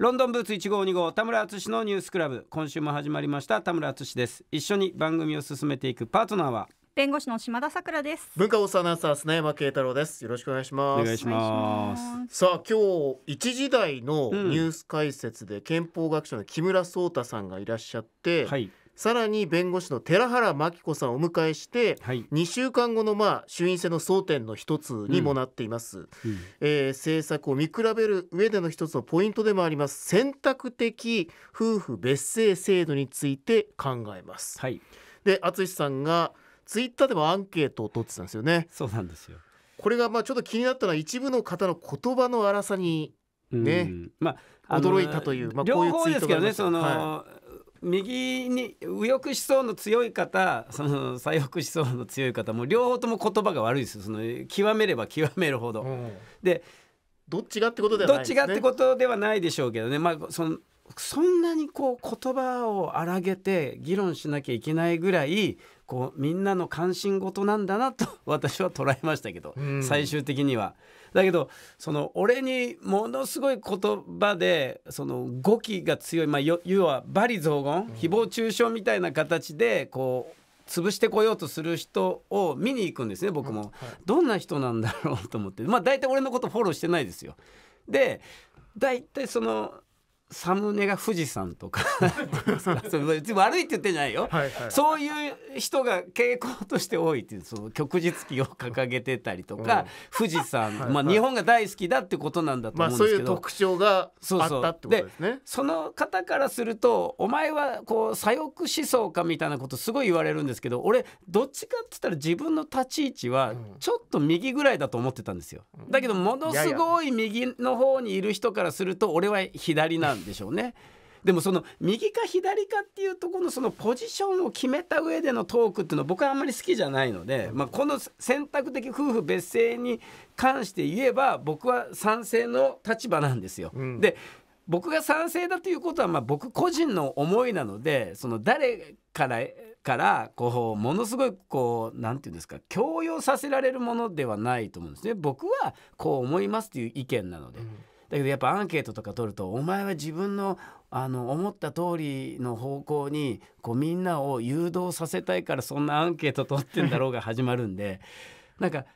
ロンドンブーツ1号2号田村敦のニュースクラブ今週も始まりました田村敦です一緒に番組を進めていくパートナーは弁護士の島田さくらです文化放送アナウンサー砂山慶太郎ですよろしくお願いしますお願いしますさあ今日一時代のニュース解説で、うん、憲法学者の木村壮太さんがいらっしゃって、はい、さらに弁護士の寺原真紀子さんをお迎えして、はい、2週間後のまあ衆院選の争点の一つにもなっています、うんうん、えー、政策を見比べる上での一つのポイントでもあります選択的夫婦別姓制度について考えます、はい、で淳さんがツイッターでもアンケートを取ってたんですよねそうなんですよこれがまあちょっと気になったのは一部の方の言葉の荒さにね、うん、まあ、驚いたという、まあ、こういうツイートがありました、ね、その、はい右に右翼思想の強い方その左翼思想の強い方も両方とも言葉が悪いですその極めれば極めるほど。うん、でどっちがってことではない、ね、どっちがってことではないでしょうけどね、まあ、そのそんなにこう言葉を荒げて議論しなきゃいけないぐらいこうみんなの関心事なんだなと私は捉えましたけど、うん、最終的には。だけどその俺にものすごい言葉でその語気が強い、まあ、要は罵詈雑言、誹謗中傷みたいな形でこう潰してこようとする人を見に行くんですね僕も、うんはい、どんな人なんだろうと思ってまあ大体俺のことフォローしてないですよで大体そのサムネが富士山とか 悪いって言ってんじゃないよ、はいはい、そういう人が傾向として多いっていうその旭日旗を掲げてたりとか、うん、富士山、はいはい、まあ、日本が大好きだってことなんだと思うんですけど、まあ、そういう特徴があったってことですねその方からするとお前はこう左翼思想かみたいなことすごい言われるんですけど俺どっちかって言ったら自分の立ち位置はちょっと右ぐらいだと思ってたんですよだけどものすごい右の方にいる人からすると俺は左なんんでしょうね。でもその右か左かっていうところのそのポジションを決めた上でのトークっていうのは僕はあんまり好きじゃないので、まあ、この選択的夫婦別姓に関して言えば僕は賛成の立場なんですよ。うん、で僕が賛成だということはまあ僕個人の思いなのでその誰からからこうものすごいこう何て言うんですか強要させられるものではないと思うんですね。僕はこう思いますという意見なので。うんだけどやっぱアンケートとか取るとお前は自分のあの思った通りの方向にこうみんなを誘導させたいからそんなアンケート取ってんだろうが始まるんで なんか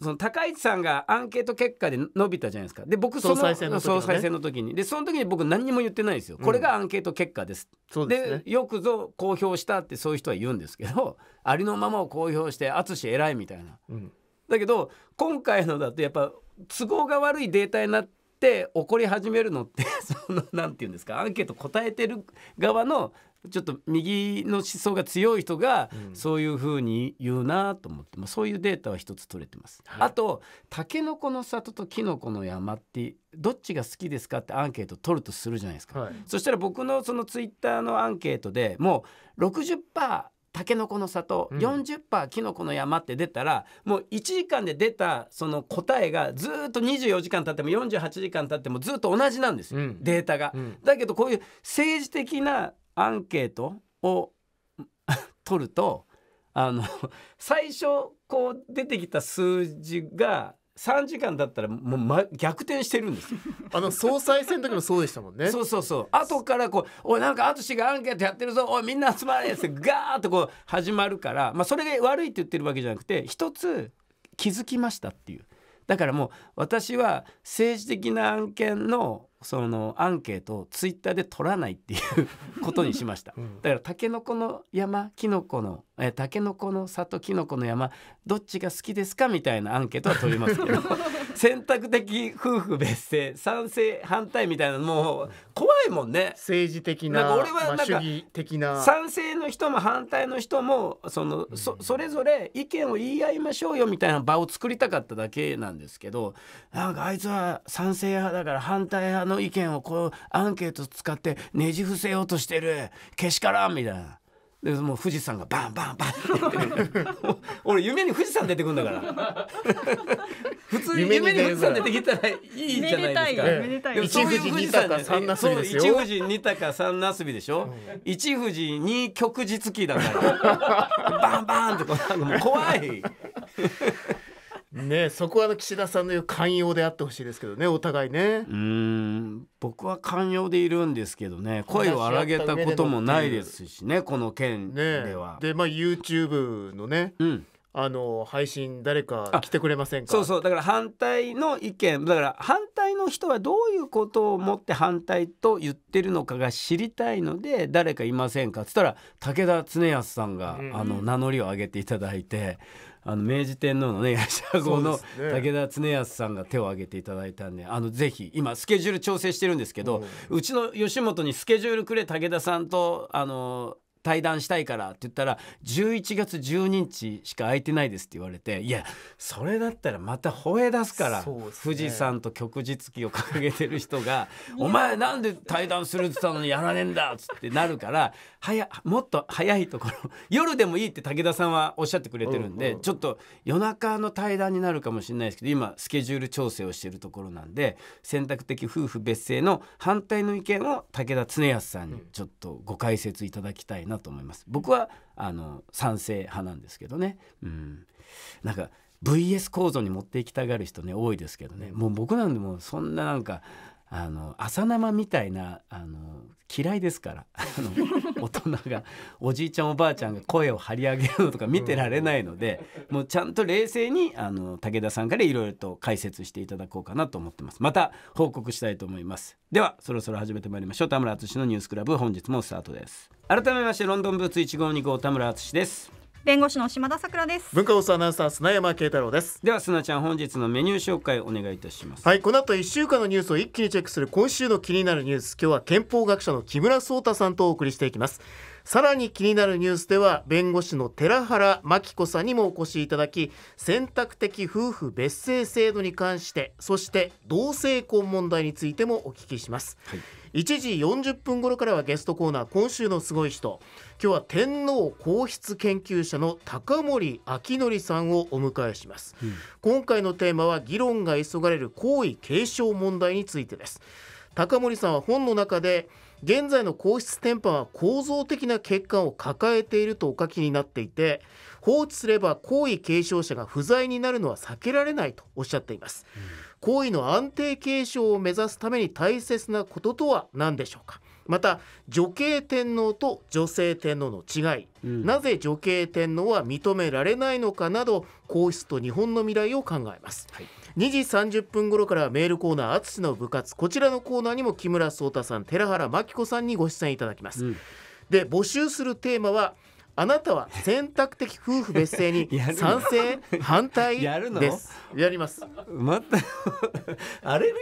その高市さんがアンケート結果で伸びたじゃないですかで僕その総裁選の時、ね、選の時にでその時に僕何にも言ってないですよ、うん、これがアンケート結果です、で、ね、よくぞ公表したってそういう人は言うんですけど ありのままを公表して淳偉いみたいな、うん、だけど今回のだとやっぱ都合が悪いデータになってって怒り始めるのって そのなんて言うんですかアンケート答えてる側のちょっと右の思想が強い人がそういうふうに言うなと思って、まあ、そういうデータは一つ取れてます。はい、あとタケノコの里とキノコの山ってどっちが好きですかってアンケート取るとするじゃないですか。はい、そしたら僕のそのツイッターのアンケートでもう60%たけのこの里、うん、40%きのこの山って出たらもう1時間で出たその答えがずっと24時間経っても48時間経ってもずっと同じなんですよ、うん、データが、うん、だけどこういう政治的なアンケートを 取るとあの最初こう出てきた数字が三時間だったらもう、ま、逆転してるんです あの総裁選の時もそうでしたもんね。そうそうそう。後からこう「おいなんか淳がアンケートやってるぞおいみんな集まれ」ってガーッとこう始まるから、まあ、それが悪いって言ってるわけじゃなくて一つ気づきましたっていう。だからもう私は政治的な案件のそのアンケートをツイッターで取らないっていうことにしました。だからたけのこの山きのこのえー、タケノコの里キノコの山どっちが好きですかみたいなアンケートは取りますけど 選択的夫婦別姓賛成反対みたいなもう怖いもんね政治的な俺はなんか的な賛成の人も反対の人もその、そそれぞれ意見を言い合いましょうよみたいな場を作りたかっただけなんですけどなんかあいつは賛成派だから反対派の意見をこうアンケート使ってねじ伏せようとしてるけしからんみたいな。でもう富士山がバンバンバンって 俺夢に富士山出てくるんだから 普通に夢に富士山出てきたらいいじゃないですか一富士二鷹三なすびですよ一富士二鷹三なすびでしょ、うん、一富士二旭日記だからバンバンって怖いねそこは岸田さんの寛容であってほしいですけどねお互いねうん僕は寛容でいるんですけどね声を荒げたこともないですしねこの件では。ね、でまあ YouTube のね、うんあの配信誰か来てくれませんかそうそうだから反対の意見だから反対の人はどういうことをもって反対と言ってるのかが知りたいので誰かいませんかっつったら武田恒康さんが、あの名乗りを上げていただいてあの明治天皇のね八社号の武田恒康さんが手を挙げていただいたんであのぜひ今スケジュール調整してるんですけど、うちの吉本にスケジュールくれ武田さんとあの対談したいからって言ったら11月12日しか空いてないですって言われていやそれだったらまた吠え出すから、ね、富士山と旭日記を掲げてる人が「お前なんで対談するって言ったのにやらねえんだ」っつってなるからやもっと早いところ夜でもいいって武田さんはおっしゃってくれてるんで、うんうん、ちょっと夜中の対談になるかもしれないですけど今スケジュール調整をしてるところなんで選択的夫婦別姓の反対の意見を武田恒康さんにちょっとご解説いただきたいなと。なと思います僕はあの賛成派なんですけどね、うん、なんか VS 構造に持っていきたがる人ね多いですけどねもう僕なんでもそんななんかあの朝生みたいなあの嫌いですからあの 大人がおじいちゃんおばあちゃんが声を張り上げるのとか見てられないので、もうちゃんと冷静にあの武田さんからいろいろと解説していただこうかなと思ってますまた報告したいと思いますではそろそろ始めてまいりましょう田村淳のニュースクラブ本日もスタートです改めましてロンドンブーツ1 5 2号田村淳です弁護士の島田さくらです文化放送アナウンサー砂山慶太郎ですでは砂ちゃん本日のメニュー紹介お願いいたしますはいこの後一週間のニュースを一気にチェックする今週の気になるニュース今日は憲法学者の木村壮太さんとお送りしていきますさらに気になるニュースでは弁護士の寺原真紀子さんにもお越しいただき選択的夫婦別姓制度に関してそして同性婚問題についてもお聞きします、はい、1時40分頃からはゲストコーナー今週のすごい人今日は天皇皇室研究者の高森明則さんをお迎えします、うん、今回のテーマは議論が急がれる皇位継承問題についてです高森さんは本の中で現在の皇室天パは構造的な欠陥を抱えているとお書きになっていて放置すれば皇位継承者が不在になるのは避けられないとおっしゃっています、うん、の安定継承を目指すために大切なこととは何でしょうかまた女系天皇と女性天皇の違い、うん、なぜ女系天皇は認められないのかなど皇室と日本の未来を考えます、はい、2時30分頃からメールコーナー「淳の部活」こちらのコーナーにも木村壮太さん寺原真紀子さんにご出演いただきます、うん、で募集するテーマはあなたは選択的夫婦別姓に 賛成 反対ですやりますまた 荒れるよ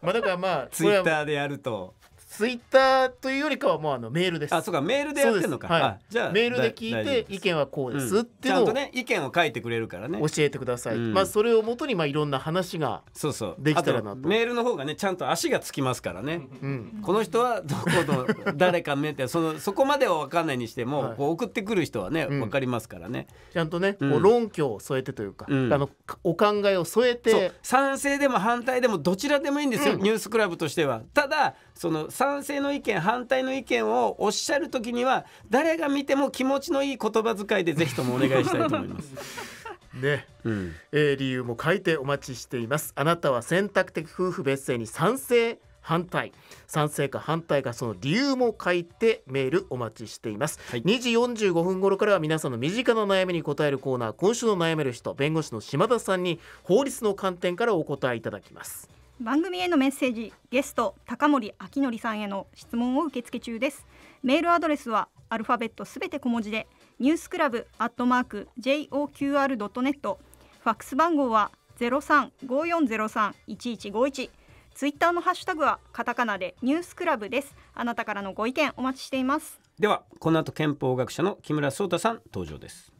まあだからまあツイッターでやるとツイッターというよりかはもうあのメールですあそうかメールでやってんのか、はい、じゃあメールで聞いて意見はこうですっていうのを、ん、ね意見を書いてくれるからね教えてください、まあそれをもとにまあいろんな話がそうそうできたらなとメールの方がねちゃんと足がつきますからね、うん、この人はどこの誰か見てそのそこまでは分かんないにしても、こう送ってくる人はね分かりますからね、ちゃんとね、論拠を添えてというか、あのお考えを添えて賛成でも反対でもどちらでもいいんですよ、ニュースクラブとしてはただその賛賛成の意見反対の意見をおっしゃる時には誰が見ても気持ちのいい言葉遣いでぜひともお願いしたいと思います。ね、うん、えー、理由も書いてお待ちしています。あなたは選択的夫婦別姓に賛成反対賛成か反対かその理由も書いてメールお待ちしています、はい、2時45分頃からは皆さんの身近な悩みに答えるコーナー今週の悩める人弁護士の島田さんに法律の観点からお答えいただきます番組へのメッセージゲスト高森明則さんへの質問を受け付け中ですメールアドレスはアルファベットすべて小文字でニュースクラブアットマーク JOQR.net ファックス番号は0354031151ツイッターのハッシュタグはカタカナでニュースクラブですあなたからのご意見お待ちしていますではこの後憲法学者の木村壮太さん登場です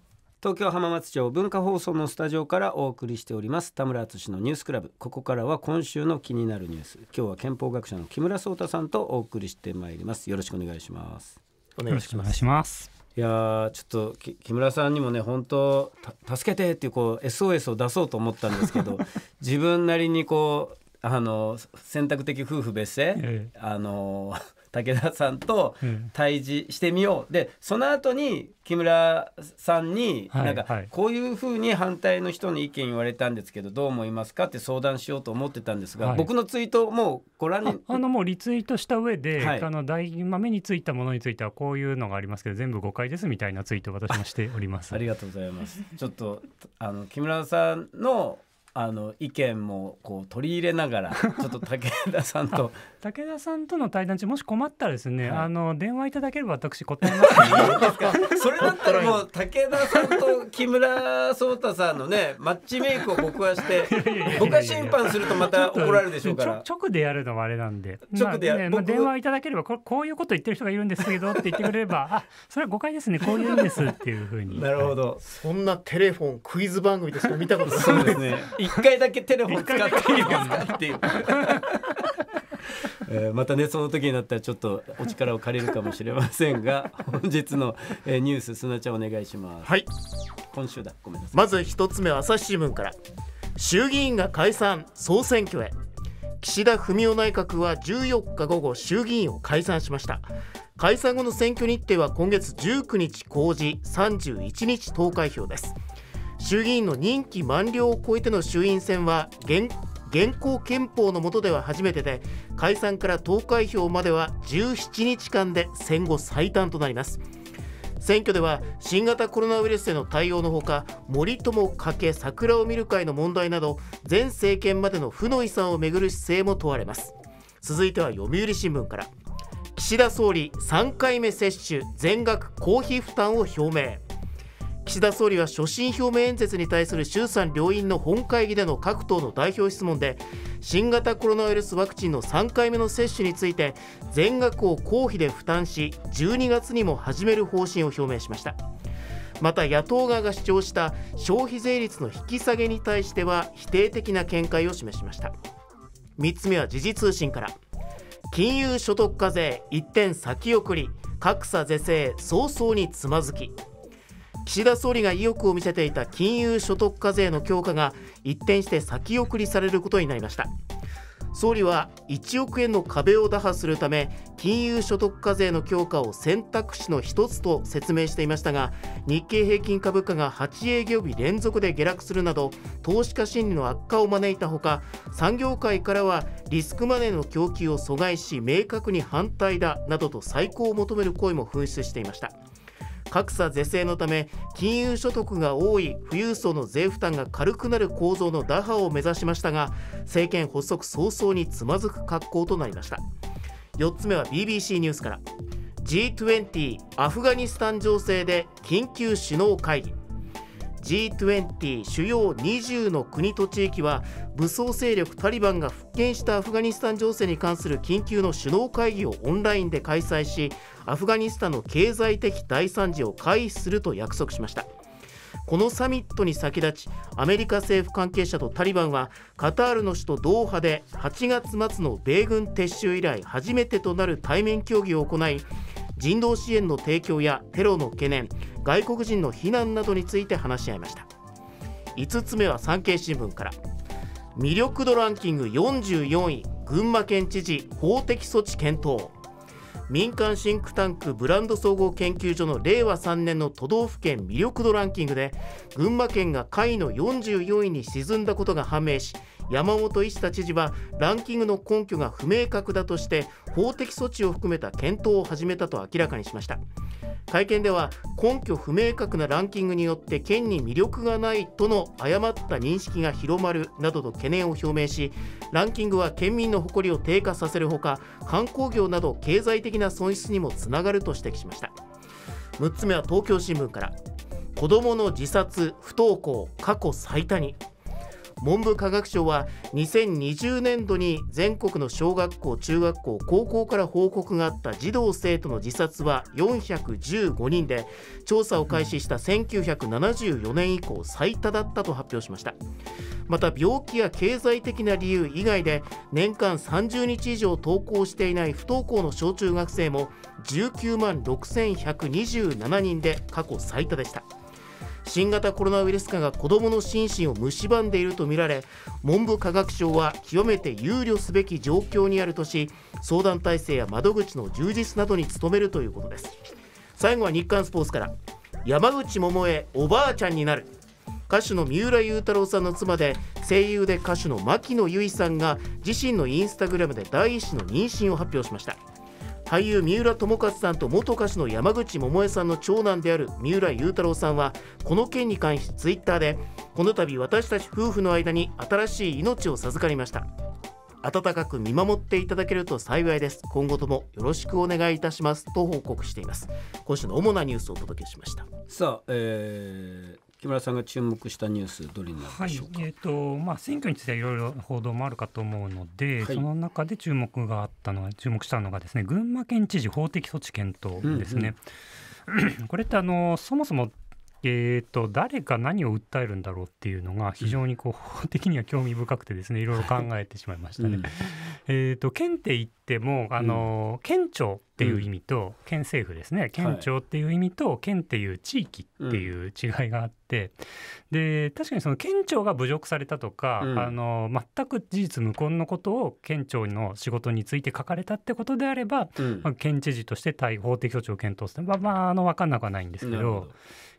東京浜松町文化放送のスタジオからお送りしております田村敦のニュースクラブここからは今週の気になるニュース今日は憲法学者の木村壮太さんとお送りしてまいりますよろしくお願いしますお願いしますいやちょっと木村さんにもね本当助けてっていうこう SOS を出そうと思ったんですけど 自分なりにこうあの選択的夫婦別姓、ええ、あの武田さんと対峙してみよう、うん、でその後に木村さんに、なんかこういうふうに反対の人に意見言われたんですけどどう思いますかって相談しようと思ってたんですが、はい、僕のツイートもうご覧にあのもうリツイートした上で、はい、あの大まあ、についたものについてはこういうのがありますけど全部誤解ですみたいなツイートを私もしております。ありがとうございます。ちょっとあの木村さんのあの意見もこう取り入れながら ちょっと武田さんと武田さんとの対談中もし困ったらですね、はい、あの電話いただければ私答えます、ね、それだったらもう武田さんと木村壮太さんのね マッチメイクを僕はして僕は審判するとまた怒られるでしょうから直でやるのはあれなんで直でやる、まあねまあ、電話いただければここういうこと言ってる人がいるんですけどって言ってくれればあそれは誤解ですねこういうんですっていうふうになるほど、はい、そんなテレフォンクイズ番組でそ見たことないですね一回だけテレフォン使っていいですかっていう。えまたねその時になったらちょっとお力を借りるかもしれませんが 本日の、えニュースすなちゃんお願いしますはい今週だごめんなさいまず一つ目朝日新聞から衆議院が解散総選挙へ岸田文雄内閣は14日午後衆議院を解散しました解散後の選挙日程は今月19日公示31日投開票です衆議院の任期満了を超えての衆院選は現行憲法の下では初めてで解散から投開票までは17日間で戦後最短となります選挙では新型コロナウイルスへの対応のほか森友計桜を見る会の問題など前政権までの負の遺産をめぐる姿勢も問われます続いては読売新聞から岸田総理3回目接種全額公費負担を表明岸田総理は所信表明演説に対する衆参両院の本会議での各党の代表質問で新型コロナウイルスワクチンの3回目の接種について全額を公費で負担し12月にも始める方針を表明しましたまた野党側が主張した消費税率の引き下げに対しては否定的な見解を示しました3つ目は時事通信から金融所得課税一点先送り格差是正早々につまずき岸田総理が意欲を見せていた金融所得課税の強化が一転して先送りされることになりました総理は1億円の壁を打破するため金融所得課税の強化を選択肢の1つと説明していましたが日経平均株価が8営業日連続で下落するなど投資家心理の悪化を招いたほか産業界からはリスクマネーの供給を阻害し明確に反対だなどと再考を求める声も噴出していました。格差是正のため金融所得が多い富裕層の税負担が軽くなる構造の打破を目指しましたが政権発足早々につまずく格好となりました4つ目は BBC ニュースから G20 アフガニスタン情勢で緊急首脳会議 G20 主要20の国と地域は武装勢力タリバンが復権したアフガニスタン情勢に関する緊急の首脳会議をオンラインで開催しアフガニスタンの経済的大惨事を回避すると約束しましたこのサミットに先立ちアメリカ政府関係者とタリバンはカタールの首都ドーハで8月末の米軍撤収以来初めてとなる対面協議を行い人道支援の提供やテロの懸念外国人の避難などについて話し合いました5つ目は産経新聞から魅力度ランキング44位群馬県知事法的措置検討民間シンクタンクブランド総合研究所の令和3年の都道府県魅力度ランキングで群馬県が下位の44位に沈んだことが判明し山本一太知事はランキングの根拠が不明確だとして法的措置を含めた検討を始めたと明らかにしました会見では根拠不明確なランキングによって県に魅力がないとの誤った認識が広まるなどと懸念を表明しランキングは県民の誇りを低下させるほか観光業など経済的な損失にもつながると指摘しました6つ目は東京新聞から子どもの自殺不登校過去最多に文部科学省は2020年度に全国の小学校中学校高校から報告があった児童生徒の自殺は415人で調査を開始した1974年以降最多だったと発表しましたまた病気や経済的な理由以外で年間30日以上登校していない不登校の小中学生も19万6127人で過去最多でした新型コロナウイルス化が子どもの心身を蝕んでいるとみられ文部科学省は極めて憂慮すべき状況にあるとし相談体制や窓口の充実などに努めるということです最後は日刊スポーツから山口百恵おばあちゃんになる歌手の三浦雄太郎さんの妻で声優で歌手の牧野由依さんが自身のインスタグラムで第1子の妊娠を発表しました俳優三浦友和さんと元歌手の山口百恵さんの長男である三浦雄太郎さんはこの件に関しツイッターでこの度私たち夫婦の間に新しい命を授かりました温かく見守っていただけると幸いです今後ともよろしくお願いいたしますと報告しています今週の主なニュースをお届けしましたさあ、えー、木村さんが注目したニュースどれになるでしょうか、はい、えーとまあ、選挙についてはいろいろ報道もあるかと思うので、はい、その中で注目があったのは注目したのがですね群馬県知事法的措置検討ですね。うんうん、これってあのそもそもえーと、誰が何を訴えるんだろうっていうのが非常にこう法的には興味深くてですねいろいろ考えてしまいましたね。うん、えーと、と県って言ってもあの、うん、県庁っていう意味と、県政府ですね県庁っていう意味と、県っていう地域っていう違いがあって、で確かにその県庁が侮辱されたとか、あの全く事実無根のことを県庁の仕事について書かれたってことであれば、まあ、県知事として対法的措置を検討するまあまああの分かんなくはないんですけど。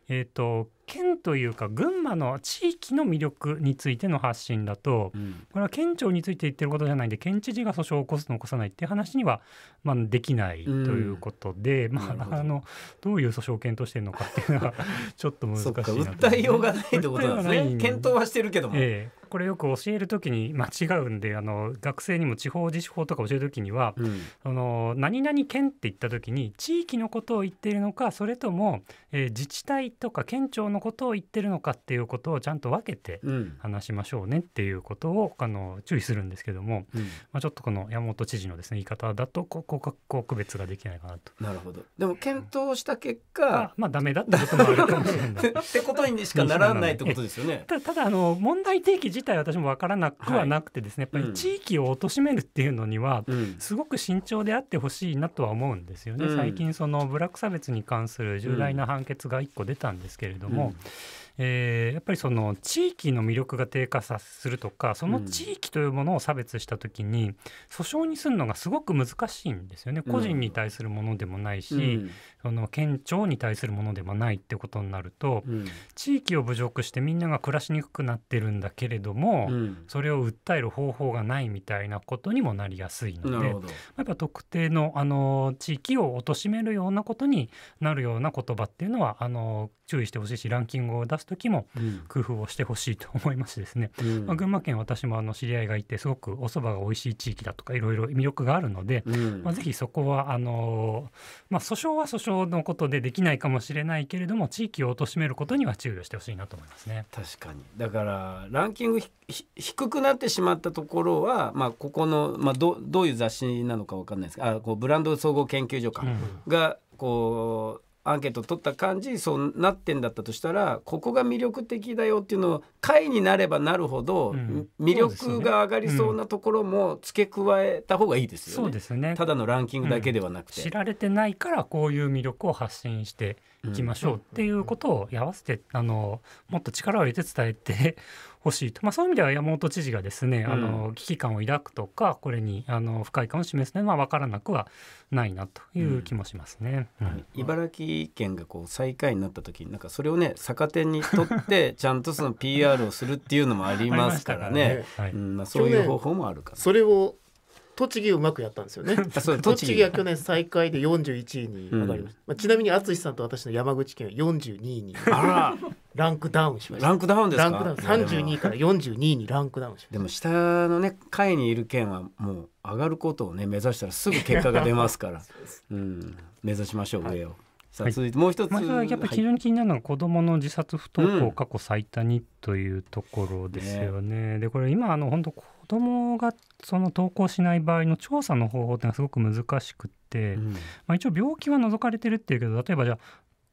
えーと県というか群馬の地域の魅力についての発信だと、うん、これは県庁について言ってることじゃないんで県知事が訴訟を起こすの起こさないっていう話には、まあ、できないということで、うん、まあ、あのどういう訴訟を検討してるのかっていうのはちょっと難しいなと、ね、訴えようがないってことなんですね 検討はしてるけども、ええ、これよく教える時に、間違うんであの学生にも地方自治法とか教える時には、うん、あの何々県って言った時に地域のことを言っているのかそれとも、えー、自治体とか県庁ののことを言ってるのかっていうことをちゃんと分けて話しましょうねっていうことを、あの注意するんですけども、うん、まあ、ちょっとこの山本知事のですね言い方だとこここ区別ができないかなと。なるほどでも検討した結果、うん、まあダメだってこともあるかもしれない。ってことにしかならないってことですよね。たただあの問題提起自体私も分からなくはなくてですね、やっぱり地域を貶めるっていうのには、すごく慎重であってほしいなとは思うんですよね。うん、最近そのブラック差別に関する重大な判決が1個出たんですけれども、えー、やっぱりその地域の魅力が低下さするとかその地域というものを差別した時に訴訟にするのがすごく難しいんですよね個人に対するものでもないし、うん、その県庁に対するものではないってことになると、うん、地域を侮辱してみんなが暮らしにくくなってるんだけれども、うん、それを訴える方法がないみたいなことにもなりやすいのでやっぱ特定のあの地域を貶めるようなことになるような言葉っていうのはあの注意してほしいしランキングを出す時も工夫をしてほしいと思いますしですね、うんまあ、群馬県私もあの知り合いがいてすごくお蕎麦が美味しい地域だとかいろいろ魅力があるので、まあ、ぜひそこはあの、まあ、訴訟は訴訟量のことでできないかもしれないけれども地域を貶めることには注意をしてほしいなと思いますね確かにだからランキング低くなってしまったところは、まあ、ここの、まあど、どういう雑誌なのか分かんないですがあこうブランド総合研究所か、うん、がこうアンケート取った感じそうなってんだったとしたらここが魅力的だよっていうのを回になればなるほど、うん、魅力が上がりそうなところも付け加えた方がいいですよね。そうですねただのランキングだけではなくて、うん、知られてないからこういう魅力を発信していきましょうっていうことを合わせてあのもっと力を入れて伝えて欲しいと、まあ、そういう意味では山本知事がですね、うん、あの危機感を抱くとかこれにあの不快感を示すのは分からなくはないなという気もしますね、うん、茨城県がこう最下位になった時になんかそれをね逆手にとって ちゃんとその PR をするっていうのもありますからねねはい、うんまあ、そういう方法もあるから、それを栃木うまくやったんですよね 栃木は去年最下位で41位に上がりました、うん、まあ、ちなみに淳さんと私の山口県は42位にランクダウンしましたランクダウンですかランクダウン32位から42位にランクダウンしましたでも下のね位にいる県はもう上がることをね目指したらすぐ結果が出ますから、うん、目指しましょう上を。はいさあ続いてもう一つ、まずはやっぱり非常に気になるのは子どもの自殺不登校過去最多にというところですよね。でこれ今あの本当子もがその登校しない場合の調査の方法ってのはすごく難しくて、うん、まあ、一応病気は除かれてるっていうけど例えばじゃあ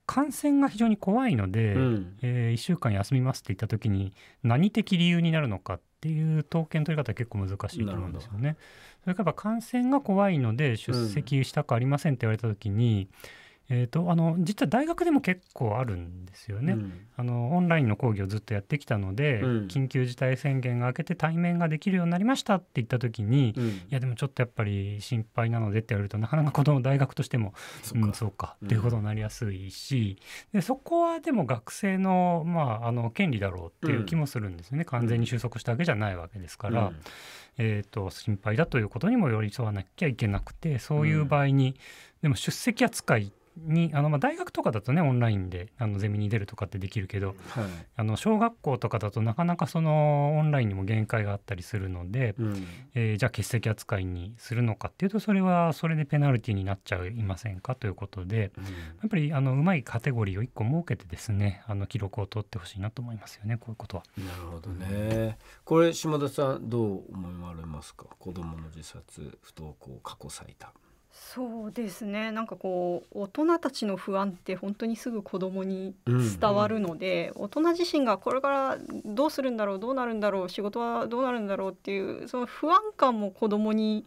感染が非常に怖いので、うん、えー、1週間休みますって言った時に何的理由になるのかっていう統計の取り方は結構難しいと思うんですよね。それから感染が怖いので出席したくありませんって言われた時に、うんえーと、あの実は大学でも結構あるんですよね、うん、あのオンラインの講義をずっとやってきたので、うん、緊急事態宣言が明けて対面ができるようになりましたって言った時に、うん、いやでもちょっとやっぱり心配なのでって言われるとなかなかこの大学としても そうか,、っていうことになりやすいしでそこはでも学生の,、まあ、あの権利だろうっていう気もするんですよね、完全に収束したわけじゃないわけですから。えーと、心配だということにも寄り添わなきゃいけなくてそういう場合に、でも出席扱いってにあの、まあ、大学とかだとねオンラインであのゼミに出るとかってできるけど、はい、あの小学校とかだとなかなかそのオンラインにも限界があったりするので、うん、えー、じゃあ欠席扱いにするのかっていうとそれはそれでペナルティになっちゃいませんかということで、うん、やっぱりあのうまいカテゴリーを1個設けてですねあの記録を取ってほしいなと思いますよねこういうことは。なるほどね、これ島田さんどう思われますか子どの自殺不登校過去最多。そうですねなんかこう大人たちの不安って本当にすぐ子供に伝わるので、うんうん、大人自身がこれからどうするんだろうどうなるんだろう仕事はどうなるんだろうっていうその不安感も子供に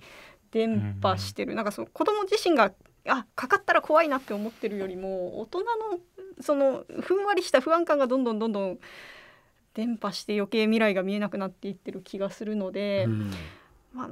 伝播してる、うんうん、なんかその子供自身があかかったら怖いなって思ってるよりも大人のそのふんわりした不安感がどんどんどんどん伝播して余計未来が見えなくなっていってる気がするので、うん、まあ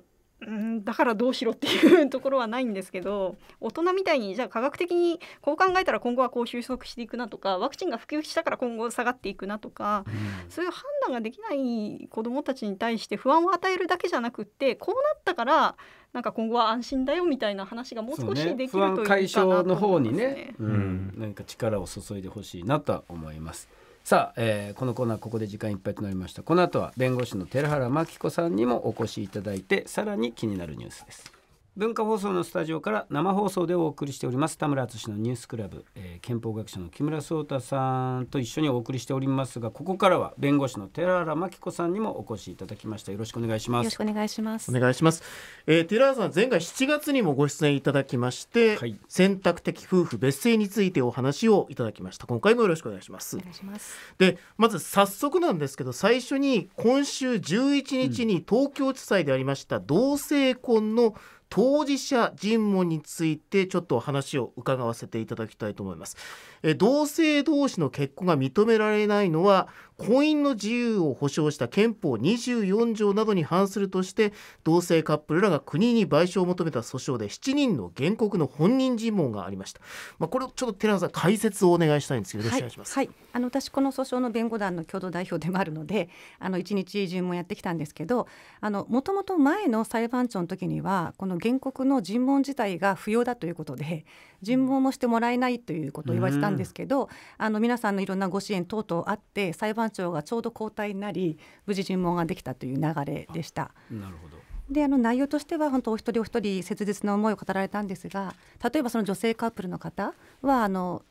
うんだからどうしろっていうところはないんですけど大人みたいにじゃあ科学的にこう考えたら今後はこう収束していくなとかワクチンが普及したから今後下がっていくなとか、うん、そういう判断ができない子どもたちに対して不安を与えるだけじゃなくってこうなったからなんか今後は安心だよみたいな話がもう少しできる、というかなと、ね、解消の方にね、うん、なんか力を注いでほしいなと思います。さあ、えー、このコーナーここで時間いっぱいとなりましたこの後は弁護士の寺原真紀子さんにもお越しいただいてさらに気になるニュースです文化放送のスタジオから生放送でお送りしております田村敦のニュースクラブ、えー、憲法学者の木村壮太さんと一緒にお送りしておりますがここからは弁護士の寺原真紀子さんにもお越しいただきましたよろしくお願いしますよろしくお願いしますお願いします、えー、寺原さん前回7月にもご出演いただきまして、はい、選択的夫婦別姓についてお話をいただきました今回もよろしくお願いしますお願いしますでまず早速なんですけど最初に今週11日に東京地裁でありました同性婚の当事者尋問についてちょっと話を伺わせていただきたいと思います。え同性同士の結婚が認められないのは婚姻の自由を保障した憲法24条などに反するとして同性カップルらが国に賠償を求めた訴訟で7人の原告の本人尋問がありました、まあ、これをちょっと寺田さん解説をお願いしたいんですけど、よろしくお願いします、はい、あの私この訴訟の弁護団の共同代表でもあるのであの1日尋問やってきたんですけどもともと前の裁判長の時にはこの原告の尋問自体が不要だということで尋問もしてもらえないということを言われたんですけど、うん、あの皆さんのいろんなご支援等々あって裁判長がちょうど交代になり無事尋問ができたという流れでした。なるほどであの内容としては本当お一人お一人切実な思いを語られたんですが例えばその女性カップルの方はあの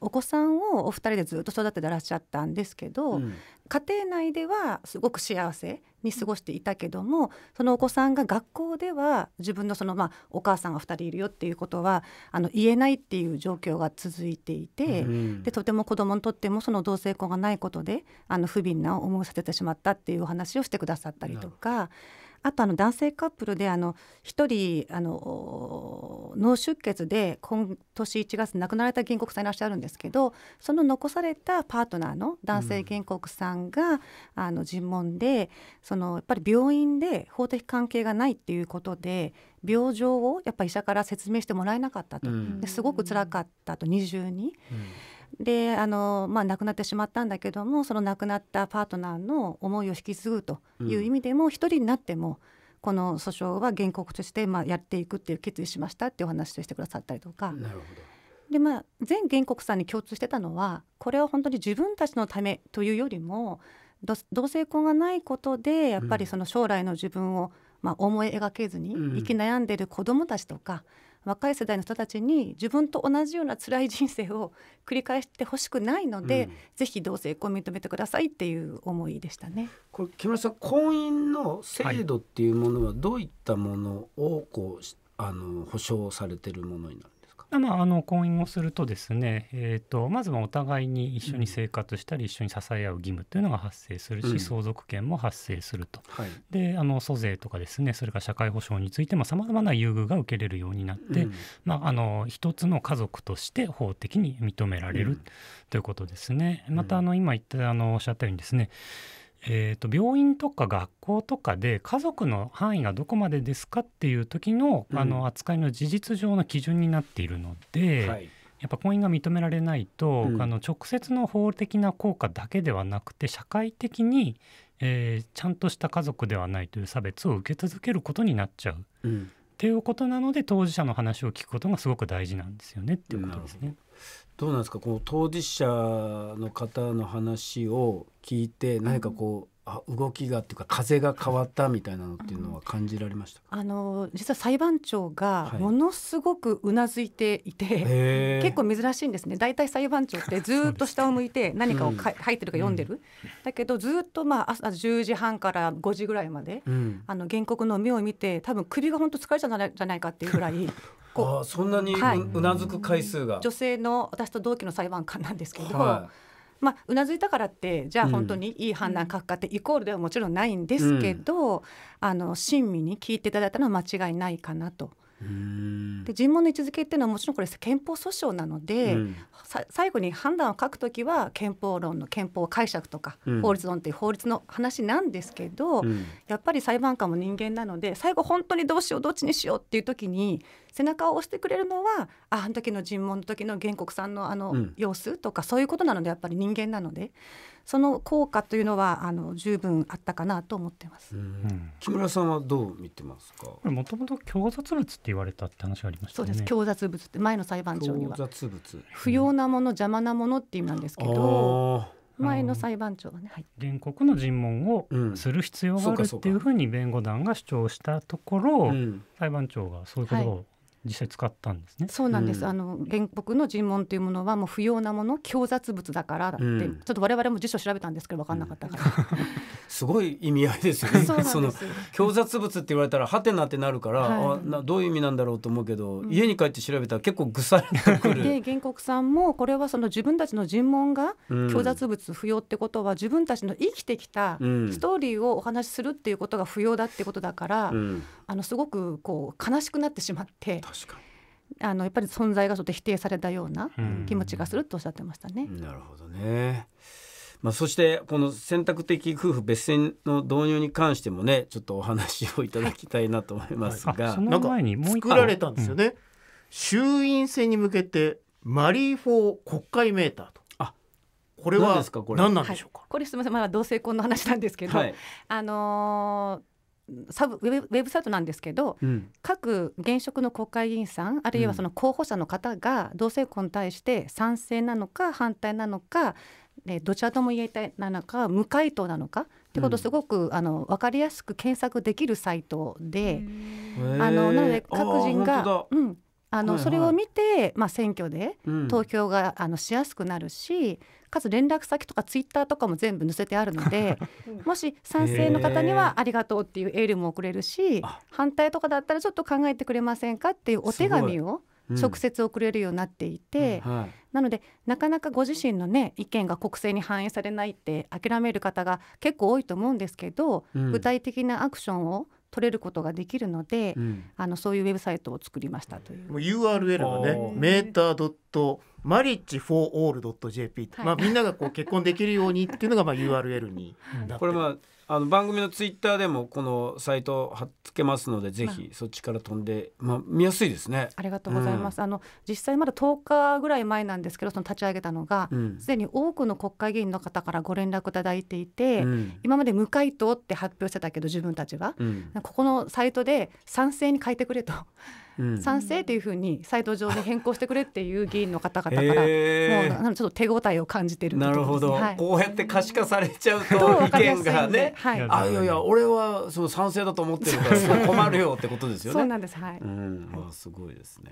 お子さんをお二人でずっと育ててらっしゃったんですけど、うん、家庭内ではすごく幸せに過ごしていたけどもそのお子さんが学校では自分のその、まあ、お母さんが2人いるよっていうことはあの言えないっていう状況が続いていて、うん、でとても子どもにとってもその同性婚がないことであの不憫な思いをさせてしまったっていうお話をしてくださったりとか。うんあとあの男性カップルであの1人あの脳出血で今年1月亡くなられた原告さんいらっしゃるんですけどその残されたパートナーの男性原告さんが、うん、あの尋問でそのやっぱり病院で法的関係がないっていうことで病状をやっぱり医者から説明してもらえなかったと、ですごく辛かったと二重に。うんであの、まあ、亡くなってしまったんだけどもその亡くなったパートナーの思いを引き継ぐという意味でも一、うん、1人になってもこの訴訟は原告として、まあ、やっていくっていう決意しましたっていうお話をしてくださったりとか。なるほどでまあ、全原告さんに共通してたのはこれは本当に自分たちのためというよりも同性婚がないことでやっぱりその将来の自分を、まあ、思い描けずに生き悩んでる子どもたちとか、うん若い世代の人たちに自分と同じような辛い人生を 繰り返してほしくないので、うん、ぜひ同性婚認めてくださいっていう思いでしたね。これ木村さん婚姻の制度っていうものはどういったものをこう、はい、あの保障されてるものになるまあ、あの婚姻をするとですね、えーと、まずはお互いに一緒に生活したり、一緒に支え合う義務というのが発生するし、うん、相続権も発生すると、はい、であの租税とかですねそれから社会保障についてもさまざまな優遇が受けれるようになって、うん、まあ、あの一つの家族として法的に認められるということですね。またあの今言ったあのおっしゃったようにですねえーと、病院とか学校とかで家族の範囲がどこまでですかっていう時の,、あの扱いの事実上の基準になっているので、はい、やっぱ婚姻が認められないと、うん、あの直接の法的な効果だけではなくて社会的に、えー、ちゃんとした家族ではないという差別を受け続けることになっちゃう、うん、っていうことなので当事者の話を聞くことがすごく大事なんですよねっていうことですね。どうなんですかこの当事者の方の話を聞いて何かこう、あ動きがっていうか風が変わったみたいなのっていうのは感じられました、うん、あの実は裁判長がものすごくうなずいていて、はい、結構珍しいんですね大体裁判長って ずっと下を向いて何かをか、ってるか読んでる、うん、だけどずっとまあ朝10時半から5時ぐらいまで、うん、あの原告の目を見て多分首が本当疲れちゃうんじゃないかっていうぐらい あそんなにう,、なずく回数が女性の私と同期の裁判官なんですけど、はい、まあ、うなずいたからってじゃあ本当にいい判断書くかってイコールではもちろんないんですけど、うん、あの親身に聞いていただいたのは間違いないかなと。で尋問の位置づけっていうのはもちろんこれ憲法訴訟なので、うん、最後に判断を書くときは憲法論の憲法解釈とか、うん、法律論っていう法律の話なんですけど、うん、やっぱり裁判官も人間なので最後本当にどうしようどっちにしようっていう時に背中を押してくれるのはあの時の尋問の時の原告さんのあの様子とか、そういうことなのでやっぱり人間なのでその効果というのはあの十分あったかなと思ってます、うん、木村さんはどう見てますかもともと強雑物って言われたって話ありました、ね、そうです強雑物って前の裁判長には物不要なもの邪魔なものって意味なんですけど、前の裁判長はね、はい、原告の尋問をする必要があるっていうふうに弁護団が主張したところ、うん、裁判長がそういうことを実際使ったんですね。そうなんです。うん、あの原告の尋問というものはもう不要なもの、強雑物だからだって、うん、ちょっと我々も辞書調べたんですけど分かんなかったから。うん、すごい意味合いですよね。そその強雑物って言われたらハテナってなるから、はい、などういう意味なんだろうと思うけど、家に帰って調べたら結構ぐさりくる。で 原告さんもこれはその自分たちの尋問が強雑物不要ってことは自分たちの生きてきたストーリーをお話しするっていうことが不要だってことだから、あのすごくこう悲しくなってしまって。確かあのやっぱり存在がちょっと否定されたような気持ちがするとおっしゃってましたね。なるほどね。まあ、そしてこの選択的夫婦別姓の導入に関してもねちょっとお話をいただきたいなと思いますが、はい、なんか作られたんですよね、うん、衆院選に向けてマリー・フォー国会メーターと。あこれは何なんでしょうか、はい、これすみませんまだ同性婚の話なんですけど、はい、あのサブウェブウェブサイトなんですけど、うん、各現職の国会議員さんあるいはその候補者の方が同性婚に対して賛成なのか反対なのか、えどちらとも言えたいなのか無回答なのかってことすごく、うん、あの分かりやすく検索できるサイトで、あのなので各人が、うん、あの、はいはい、それを見て、まあ、選挙で投票が、あのしやすくなるし。かつ連絡先とかツイッターとかも全部載せてあるので もし賛成の方にはありがとうっていうエールも送れるし反対とかだったらちょっと考えてくれませんかっていうお手紙を直接送れるようになっていて、なのでなかなかご自身のね意見が国政に反映されないって諦める方が結構多いと思うんですけど、うん、具体的なアクションを取れることができるので、うん、あのそういうウェブサイトを作りましたという。もう URL のね、メータードットマリッジフォーオールドット JP、まあみんながこう結婚できるようにっていうのがまあ URL になって、はこれまああの番組のツイッターでもこのサイト貼っつけますのでぜひそっちから飛んで、まあ、見やすいですね。ありがとうございます、うん、あの実際まだ10日ぐらい前なんですけどその立ち上げたのがすで、うん、に多くの国会議員の方からご連絡いただいていて、うん、今まで無回答って発表してたけど自分たちはここのサイトで賛成に書いてくれと。賛成というふうにサイト上で変更してくれっていう議員の方々から、もうちょっと手応えを感じてる、なるほど、はい、こうやって可視化されちゃうと 意見がね、はい、あいやいや俺はそう賛成だと思ってるから困るよってことですよね。そうなんですはい。うん、すごいですね、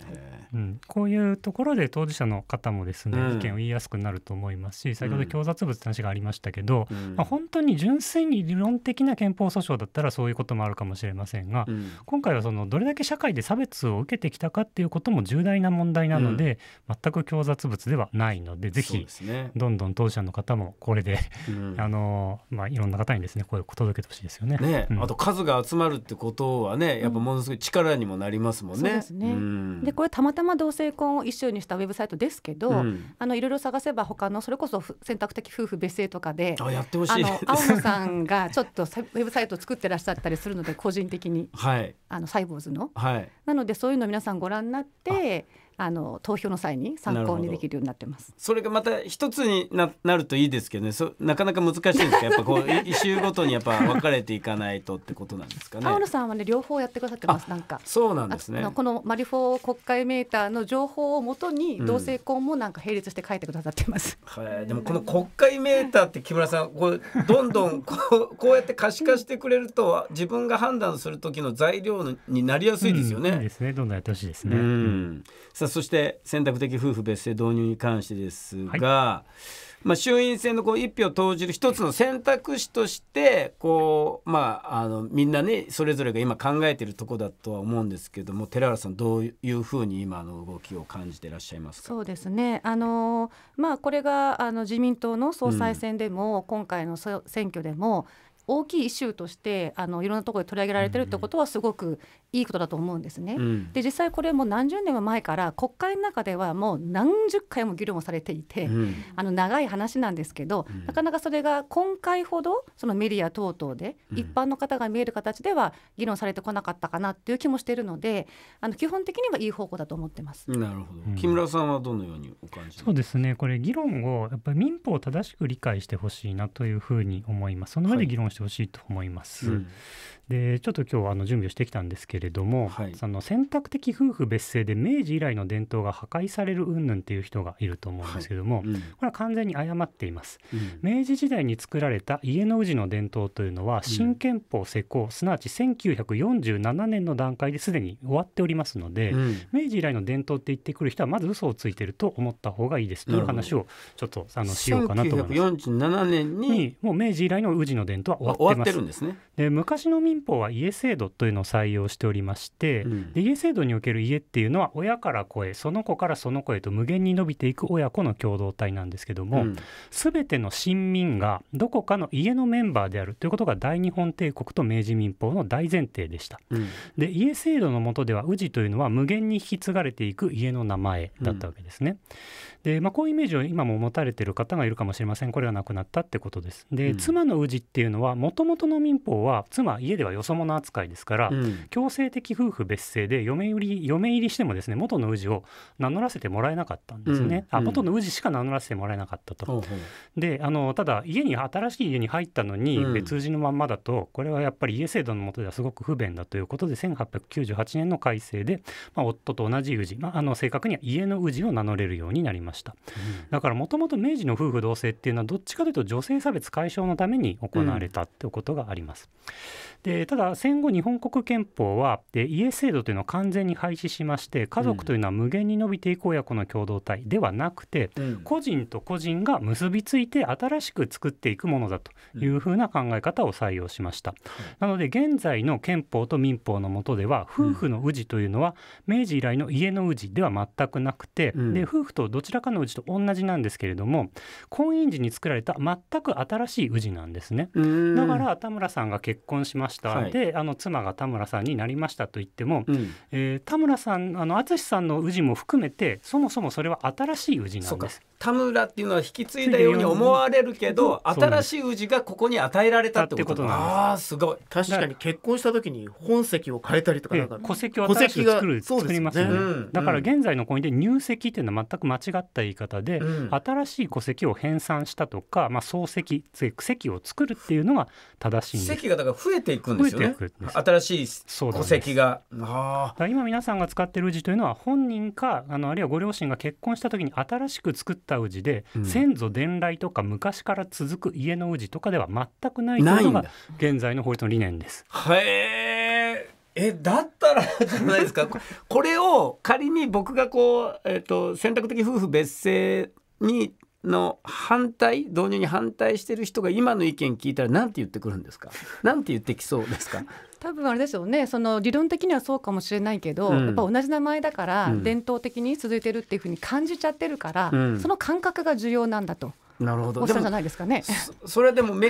うん。こういうところで当事者の方もですね、意見を言いやすくなると思いますし、先ほど共雑物って話がありましたけど、まあ本当に純粋に理論的な憲法訴訟だったらそういうこともあるかもしれませんが、今回はそのどれだけ社会で差別をを受けてきたかっていうことも重大な問題なので、うん、全く共雑物ではないのでぜひ、ね、どんどん当事者の方もこれで、うん、あのまあ、いろんな方にですね声を届けてほしいですよね。ねあと数が集まるってことはねやっぱものすごい力にもなりますもんね。でこれたまたま同性婚を一緒にしたウェブサイトですけど、あのいろいろ探せば他のそれこそ選択的夫婦別姓とかであやってほしいあの青野さんがちょっとウェブサイトを作ってらっしゃったりするので個人的に、はい、あのサイボーズの。はい、なのでそそういうの皆さんご覧になってあの投票の際に参考にできるようになってます。それがまた一つにななるといいですけどね。そなかなか難しいんですか。やっぱこう 一週ごとにやっぱ分かれていかないとってことなんですかね。青野さんはね両方やってくださってます。なんかそうなんですね。このマリフォー国会メーターの情報をもとに同性婚もなんか並列して書いてくださってます。うん、はい。でもこの国会メーターって木村さん、こうどんどんこうこうやって可視化してくれると自分が判断する時の材料になりやすいですよね。うん、いいですね。どんどんやってほしいですね。うん。ささあそして選択的夫婦別姓導入に関してですが、はい、まあ、衆院選のこう一票を投じる一つの選択肢としてこう、まあ、あのみんなねそれぞれが今考えているとこだとは思うんですけども寺原さんどういうふうに今の動きを感じていらっしゃいますかそうですねあの、まあ、これがあの自民党の総裁選でも、うん、今回の選挙でも。大きいイシューとしてあのいろんなところで取り上げられてるってことはすごくいいことだと思うんですね。うん、で実際これも何十年も前から国会の中ではもう何十回も議論をされていて、うん、あの長い話なんですけど、うん、なかなかそれが今回ほどそのメディア等々で一般の方が見える形では議論されてこなかったかなっていう気もしているのであの基本的にはいい方向だと思ってます。なるほど木村さんはどのようにお感じそうですねこれ議論をやっぱり民法を正しく理解してほしいなというふうに思います。その上で議論してほしいと思います。うん、でちょっと今日あの準備をしてきたんですけれども、はい、その選択的夫婦別姓で明治以来の伝統が破壊される云々っていう人がいると思うんですけども、はいうん、これは完全に誤っています、うん、明治時代に作られた家の氏の伝統というのは新憲法施行、すなわち1947年の段階ですでに終わっておりますので、うん、明治以来の伝統って言ってくる人はまず嘘をついてると思った方がいいですという話をちょっとあのしようかなと思います1947年にもう明治以来の氏の伝統は終わってまするんですねで昔の民法は家制度というのを採用しておりまして、うん、で家制度における家っていうのは親から子へその子からその子へと無限に伸びていく親子の共同体なんですけども、うん、全ての新民がどこかの家のメンバーであるということが大日本帝国と明治民法の大前提でした。うん、で家制度の下では氏というのは無限に引き継がれていく家の名前だったわけですね。で、まあ、こういうイメージを今も持たれてる方がいるかもしれませんこれはなくなったってことですで、うん、妻の氏っていうのはもともとの民法は妻家ではよそ者扱いですから、うん、強制的夫婦別姓で嫁入り嫁入りしてもですね元の氏を名乗らせてもらえなかったんですね、うん、あ元の氏しか名乗らせてもらえなかったと、であのただ家に新しい家に入ったのに別氏のまんまだとこれはやっぱり家制度の下ではすごく不便だということで1898年の改正で、まあ、夫と同じ氏、まあ、あの正確には家の氏を名乗れるようになりましたした、うん、だからもともと明治の夫婦同姓っていうのはどっちかというと女性差別解消のために行われたってことがあります。うんでただ戦後日本国憲法はで家制度というのを完全に廃止しまして家族というのは無限に伸びていく親子の共同体ではなくて、うん、個人と個人が結びついて新しく作っていくものだというふうな考え方を採用しました、うん、なので現在の憲法と民法の下では夫婦の氏というのは明治以来の家の氏では全くなくて、うん、で夫婦とどちらかの氏と同じなんですけれども婚姻時に作られた全く新しい氏なんですねだから田村さんが結婚しましたした、はい、であの妻が田村さんになりましたと言っても、うん、えー、田村さんあの淳さんの氏も含めてそもそもそれは新しい氏なんです田村っていうのは引き継いだように思われるけど新しい氏がここに与えられたってことなんですああすごい確かに結婚した時に本籍を変えたりとか戸籍を新しく作る作りますよね、うん、だから現在の婚姻で入籍っていうのは全く間違った言い方で、うん、新しい戸籍を編纂したとか、まあ、創籍籍を作るっていうのが正しいんです籍がだから増えていくんですよね。新しい戸籍が。今皆さんが使ってる氏というのは本人かあのあるいはご両親が結婚した時に新しく作った氏で、うん、先祖伝来とか昔から続く家の氏とかでは全くないというのが現在の法律の理念です。へーえだったらじゃないですかこれを仮に僕がこう、えーと選択的夫婦別姓にの反対導入に反対してる人が今の意見聞いたら何て言ってくるんですか何て言ってきそうですか 多分あれですよねその理論的にはそうかもしれないけど、うん、やっぱ同じ名前だから、伝統的に続いてるっていうふうに感じちゃってるから、うん、その感覚が重要なんだと。なるほどおっしゃじゃないですかねそれでも明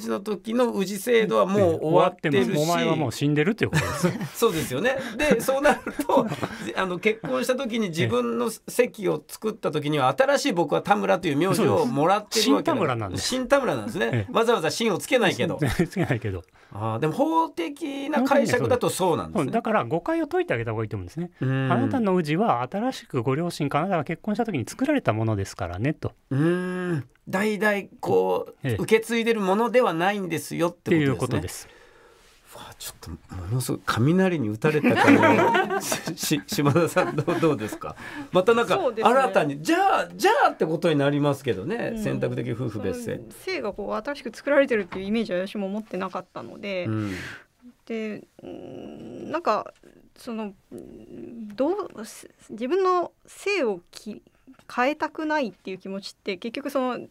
治の時の氏制度はもう終わってるし、お前はもう死んでるっていうことです そうですよねでそうなると あの結婚した時に自分の席を作った時には新しい僕は田村という名字をもらってるわけ新田村なんです新田村なんですね、わざわざ新をつけないけど つけないけどあでも法的な解釈だとそうなんです、ね、だから誤解を解いてあげた方がいいと思うんですねあなたの氏は新しくご両親かあなが結婚した時に作られたものですからねとうん代々こう、受け継いでるものではないんですよってことですね。ちょっとものすごい雷に打たれた感じし 島田さんどうどうですかまたなんか新たに、ね、じゃあじゃあってことになりますけどね、うん、選択的夫婦別姓、性がこう新しく作られてるっていうイメージは私も持ってなかったので、うん、でなんかそのどう自分の性をき変えたくないっていう気持ちって結局その連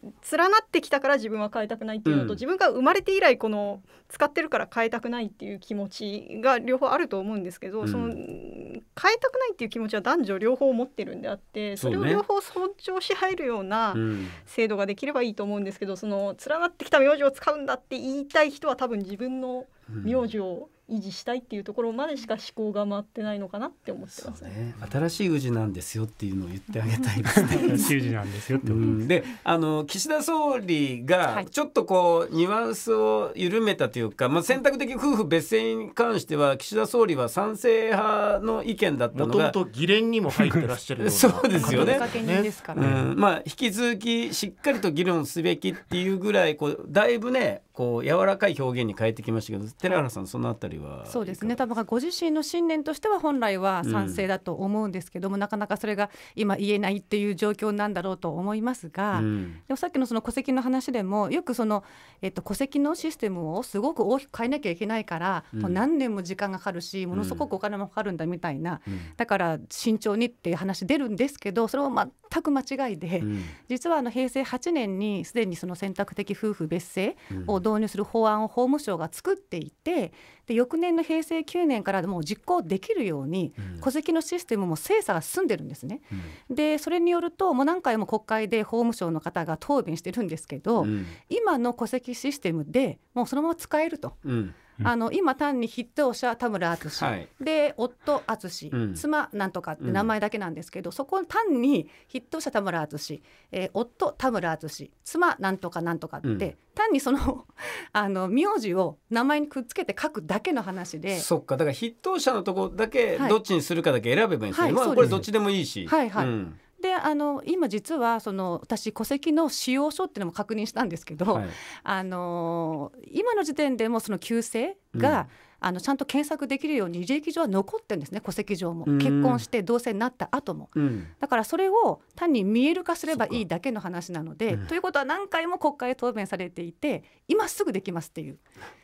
なってきたから自分は変えたくないっていうのと、うん、自分が生まれて以来この使ってるから変えたくないっていう気持ちが両方あると思うんですけど、うん、その変えたくないっていう気持ちは男女両方持ってるんであってそれを両方尊重し入るような制度ができればいいと思うんですけどその連なってきた名字を使うんだって言いたい人は多分自分の名字を、うん維持したいっていうところまでしか思考が回ってないのかなって思ってます、ね、新しい宇治なんですよっていうのを言ってあげたいですね 新しい宇治なんですよってことであの岸田総理がちょっとこうニュアンスを緩めたというか、まあ、選択的夫婦別姓に関しては岸田総理は賛成派の意見だったのがもともと議連にも入ってらっしゃる そうですよね、ねうん、まあ、引き続きしっかりと議論すべきっていうぐらいこうだいぶねこう柔らかい表現に変えてきましたけど寺原さんそのあたりはそうですね多分ご自身の信念としては本来は賛成だと思うんですけども、うん、なかなかそれが今言えないっていう状況なんだろうと思いますが、うん、でもさっきのその戸籍の話でもよくその、えっと、戸籍のシステムをすごく大きく変えなきゃいけないから、うん、何年も時間がかかるしものすごくお金もかかるんだみたいな、だから慎重にっていう話出るんですけどそれは全く間違いで、実はあの平成8年にすでにその選択的夫婦別姓を導入する法案を法務省が作っていてで翌年の平成9年からもう実行できるように、戸籍のシステムも精査が進んでるんですね。うん、でそれによるともう何回も国会で法務省の方が答弁してるんですけど、うん、今の戸籍システムでもうそのまま使えると。うんあの今単に筆頭者田村淳、はい、で夫淳、うん、妻なんとかって名前だけなんですけど、うん、そこ単に筆頭者田村淳、えー、夫田村淳妻なんとかなんとかって、うん、単にその あの名字を名前にくっつけて書くだけの話でそっかだから筆頭者のとこだけどっちにするかだけ選べばいいんですはいはい、まあこれどっちでもいいし。はいはいであの今実はその私戸籍の使用書っていうのも確認したんですけど、はい、あの今の時点でもその旧姓が、うん、あのちゃんと検索できるように履歴上は残ってるんですね戸籍上も結婚して同性になった後も、うん、だからそれを単に見える化すればいいだけの話なので、うん、ということは何回も国会答弁されていて今すぐできますっていう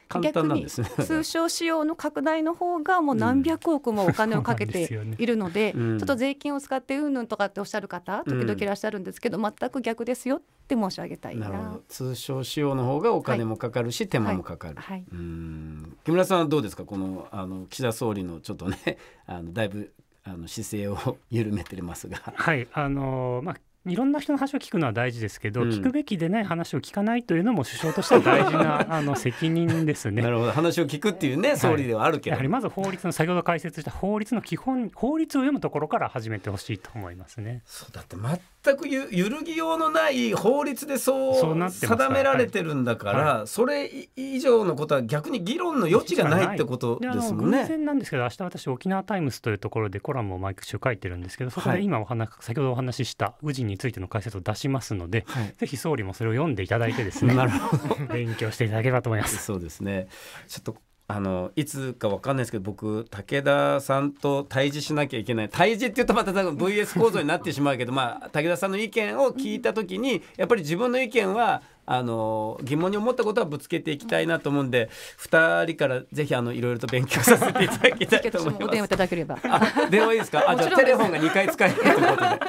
簡単なんですね通商使用の拡大の方がもう何百億もお金をかけているのでうんでね、ちょっと税金を使ってうんぬんとかっておっしゃる方時々いらっしゃるんですけど、全く逆ですよって申し上げたいな通商使用の方がお金もかかるし、はい、手間もかかる、はい、うん木村さんはどうですかこのあの岸田総理のちょっとね あのだいぶあの姿勢を 緩めてますが、はいあのまあ、いろんな人の話を聞くのは大事ですけど、うん、聞くべきでない話を聞かないというのも首相としては大事な あの責任ですね。なるほど話を聞くっていうね総理ではあるけど、はい、やはりまず法律の先ほど解説した法律の基本法律を読むところから始めてほしいと思いますね。そうだって全くゆ揺るぎようのない法律でそう定められてるんだから、はい、それ以上のことは逆に議論の余地がないってことですもんね。偶然なんですけど明日私沖縄タイムスというところでコラムを毎週書いてるんですけどそこで今お話、はい、先ほどお話しした宇治にについての解説を出しますので、はい、ぜひ総理もそれを読んでいただいてですね 勉強していただければと思います。そうですねちょっとあのいつかわかんないですけど僕武田さんと対峙しなきゃいけない対峙って言うとまた多分 VS 構造になってしまうけど、まあ、武田さんの意見を聞いた時にやっぱり自分の意見はあの疑問に思ったことはぶつけていきたいなと思うんで、う2人からぜひあのいろいろと勉強させていただきたいと思います。お電話いただければ。あ電話いいですか。あじゃテレフォンが2回使えるというこ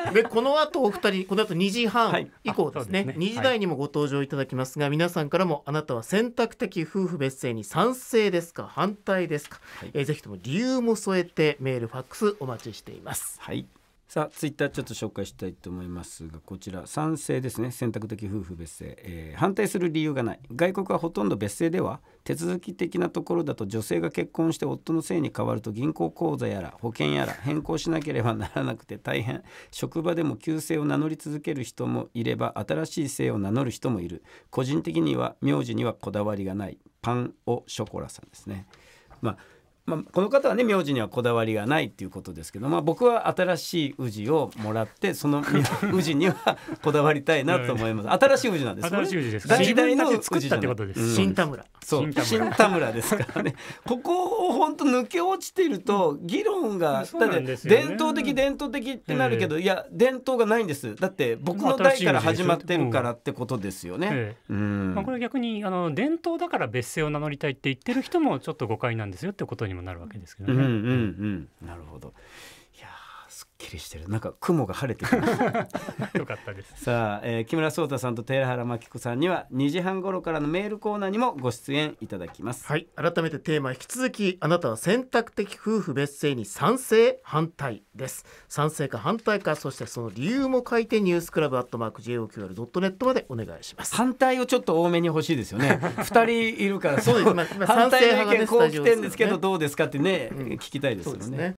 とで。でこの後お二人この後2時半以降ですね。はい、2時台にもご登場いただきますが、はい、皆さんからもあなたは選択的夫婦別姓に賛成ですか反対ですか。はい、えぜひとも理由も添えてメールファックスお待ちしています。はい。さあツイッターちょっと紹介したいと思いますがこちら賛成ですね選択的夫婦別姓、えー、反対する理由がない外国はほとんど別姓では手続き的なところだと女性が結婚して夫の姓に変わると銀行口座やら保険やら変更しなければならなくて大変職場でも旧姓を名乗り続ける人もいれば新しい姓を名乗る人もいる個人的には名字にはこだわりがないパン・オ・ショコラさんですね。まあまあ、この方はね名字にはこだわりがないっていうことですけど、まあ、僕は新しい宇治をもらってその 宇治にはこだわりたいなと思います。新しい宇治なんです、ね、新しい宇治です。の作ったってことです。うん、新田村。そう新田村ですからね。ここを本当抜け落ちてると議論が、だって伝統的伝統的ってなるけど、いや伝統がないんです。だって僕の代から始まってるからってことですよね。まあこれ逆にあの伝統だから別姓を名乗りたいって言ってる人もちょっと誤解なんですよってことにもなるわけですけどね。うんうんうん、なるほどきりしてるなんか雲が晴れてきました よかったですさあ、えー、木村壮太さんと寺原真紀子さんには2時半頃からのメールコーナーにもご出演いただきますはい改めてテーマ引き続きあなたは選択的夫婦別姓に賛成反対です賛成か反対かそしてその理由も書いてニュースクラブアットマーク JOQR.net までお願いします反対をちょっと多めに欲しいですよね2 人いるからそうです、まあ、反対の意見こう来てんですけどどうですかってね、うん、聞きたいですよね